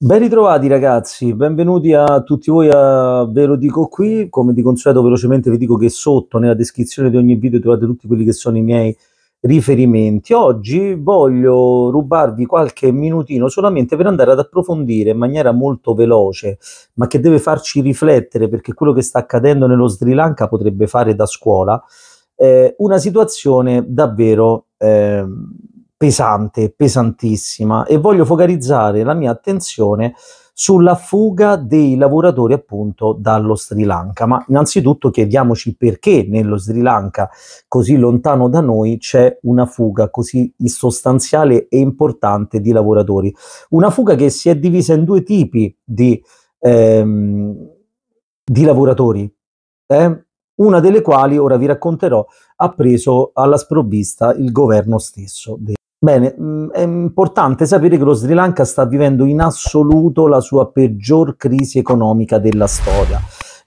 Ben ritrovati ragazzi, benvenuti a tutti voi a Ve lo dico qui, come di consueto velocemente vi dico che sotto nella descrizione di ogni video trovate tutti quelli che sono i miei riferimenti. Oggi voglio rubarvi qualche minutino solamente per andare ad approfondire in maniera molto veloce, ma che deve farci riflettere perché quello che sta accadendo nello Sri Lanka potrebbe fare da scuola, eh, una situazione davvero... Eh, pesante, pesantissima e voglio focalizzare la mia attenzione sulla fuga dei lavoratori appunto dallo Sri Lanka. Ma innanzitutto chiediamoci perché nello Sri Lanka, così lontano da noi, c'è una fuga così sostanziale e importante di lavoratori. Una fuga che si è divisa in due tipi di, ehm, di lavoratori. Eh? Una delle quali, ora vi racconterò, ha preso alla sprovvista il governo stesso. Bene, mm, è importante sapere che lo Sri Lanka sta vivendo in assoluto la sua peggior crisi economica della storia.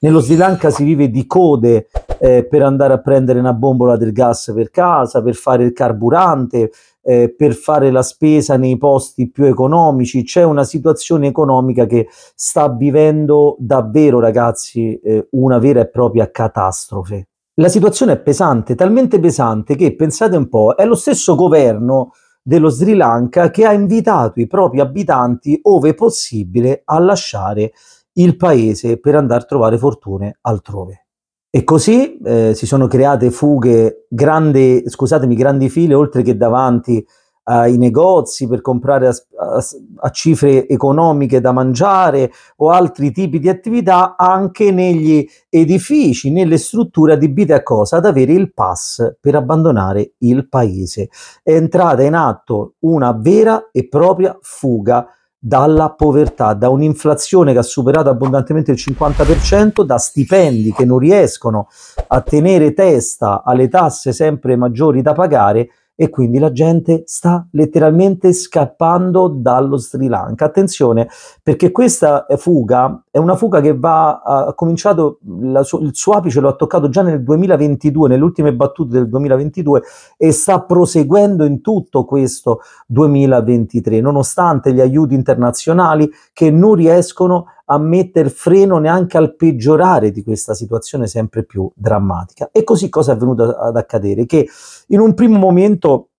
Nello Sri Lanka si vive di code eh, per andare a prendere una bombola del gas per casa, per fare il carburante, eh, per fare la spesa nei posti più economici. C'è una situazione economica che sta vivendo davvero, ragazzi, eh, una vera e propria catastrofe. La situazione è pesante, talmente pesante che pensate un po', è lo stesso governo dello Sri Lanka che ha invitato i propri abitanti, ove possibile, a lasciare il paese per andare a trovare fortune altrove. E così eh, si sono create fughe, grandi, scusatemi, grandi file, oltre che davanti ai negozi per comprare a, a, a, cifre economiche da mangiare o altri tipi di attività anche negli edifici, nelle strutture adibite a cosa? Ad avere il pass per abbandonare il paese. È entrata in atto una vera e propria fuga dalla povertà, da un'inflazione che ha superato abbondantemente il 50%, da stipendi che non riescono a tenere testa alle tasse sempre maggiori da pagare e quindi la gente sta letteralmente scappando dallo Sri Lanka. Attenzione, perché questa fuga è una fuga che va, ha cominciato, su, il suo apice lo ha toccato già nel 2022, nelle ultime battute del 2022 e sta proseguendo in tutto questo 2023, nonostante gli aiuti internazionali che non riescono a mettere freno neanche al peggiorare di questa situazione sempre più drammatica. E così cosa è venuto ad accadere? Che in un primo momento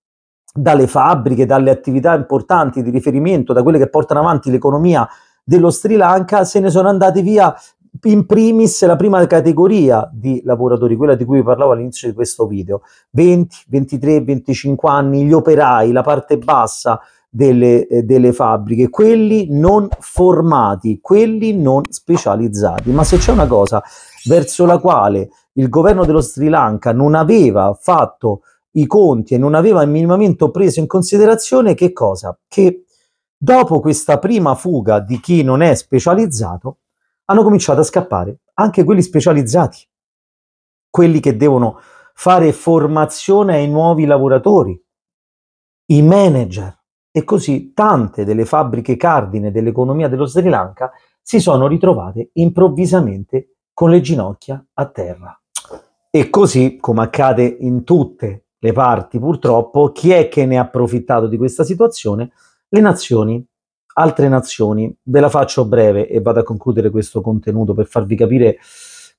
dalle fabbriche, dalle attività importanti di riferimento, da quelle che portano avanti l'economia dello Sri Lanka se ne sono andati via in primis la prima categoria di lavoratori, quella di cui vi parlavo all'inizio di questo video, 20, 23, 25 anni, gli operai, la parte bassa delle, eh, delle fabbriche, quelli non formati, quelli non specializzati. Ma se c'è una cosa verso la quale il governo dello Sri Lanka non aveva fatto i conti e non aveva minimamente preso in considerazione, che cosa? Che Dopo questa prima fuga di chi non è specializzato, hanno cominciato a scappare anche quelli specializzati, quelli che devono fare formazione ai nuovi lavoratori, i manager. E così tante delle fabbriche cardine dell'economia dello Sri Lanka si sono ritrovate improvvisamente con le ginocchia a terra. E così, come accade in tutte le parti purtroppo, chi è che ne ha approfittato di questa situazione? Le nazioni, altre nazioni, ve la faccio breve e vado a concludere questo contenuto per farvi capire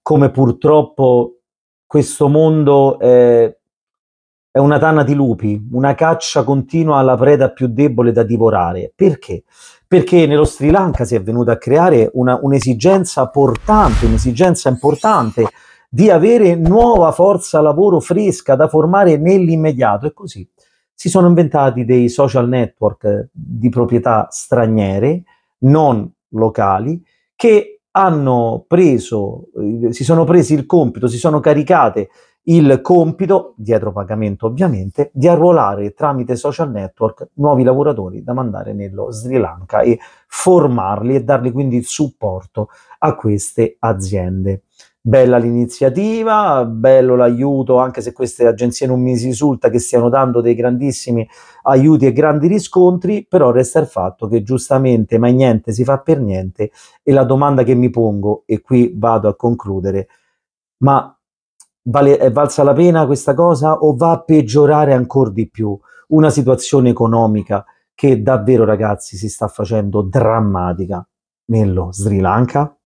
come purtroppo questo mondo è, è una tana di lupi, una caccia continua alla preda più debole da divorare. Perché? Perché nello Sri Lanka si è venuta a creare una, un'esigenza portante, un'esigenza importante di avere nuova forza lavoro fresca da formare nell'immediato e così si sono inventati dei social network eh, di proprietà straniere, non locali, che hanno preso, si sono presi il compito, si sono caricate il compito, dietro pagamento ovviamente, di arruolare tramite social network nuovi lavoratori da mandare nello Sri Lanka e formarli e dargli quindi il supporto a queste aziende bella l'iniziativa, bello l'aiuto, anche se queste agenzie non mi risulta che stiano dando dei grandissimi aiuti e grandi riscontri, però resta il fatto che giustamente mai niente si fa per niente e la domanda che mi pongo, e qui vado a concludere, ma vale, è valsa la pena questa cosa o va a peggiorare ancora di più una situazione economica che davvero ragazzi si sta facendo drammatica nello Sri Lanka?